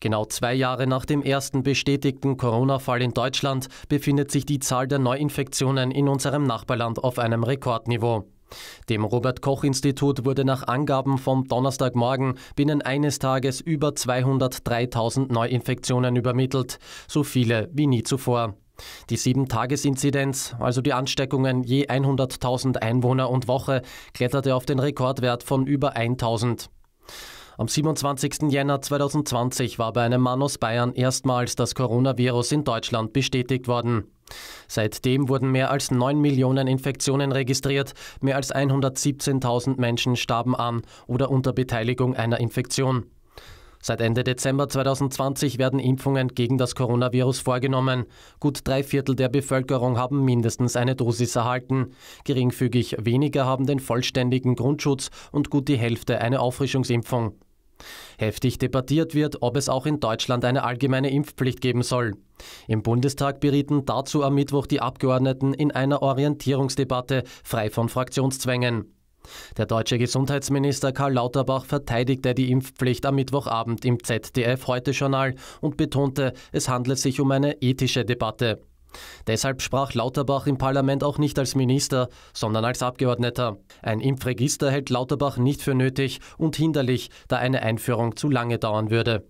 Genau zwei Jahre nach dem ersten bestätigten Corona-Fall in Deutschland befindet sich die Zahl der Neuinfektionen in unserem Nachbarland auf einem Rekordniveau. Dem Robert Koch Institut wurde nach Angaben vom Donnerstagmorgen binnen eines Tages über 203.000 Neuinfektionen übermittelt, so viele wie nie zuvor. Die 7-Tages-Inzidenz, also die Ansteckungen je 100.000 Einwohner und Woche, kletterte auf den Rekordwert von über 1.000. Am 27. Jänner 2020 war bei einem Mann aus Bayern erstmals das Coronavirus in Deutschland bestätigt worden. Seitdem wurden mehr als 9 Millionen Infektionen registriert, mehr als 117.000 Menschen starben an oder unter Beteiligung einer Infektion. Seit Ende Dezember 2020 werden Impfungen gegen das Coronavirus vorgenommen. Gut drei Viertel der Bevölkerung haben mindestens eine Dosis erhalten. Geringfügig weniger haben den vollständigen Grundschutz und gut die Hälfte eine Auffrischungsimpfung. Heftig debattiert wird, ob es auch in Deutschland eine allgemeine Impfpflicht geben soll. Im Bundestag berieten dazu am Mittwoch die Abgeordneten in einer Orientierungsdebatte, frei von Fraktionszwängen. Der deutsche Gesundheitsminister Karl Lauterbach verteidigte die Impfpflicht am Mittwochabend im ZDF Heute Journal und betonte, es handle sich um eine ethische Debatte. Deshalb sprach Lauterbach im Parlament auch nicht als Minister, sondern als Abgeordneter. Ein Impfregister hält Lauterbach nicht für nötig und hinderlich, da eine Einführung zu lange dauern würde.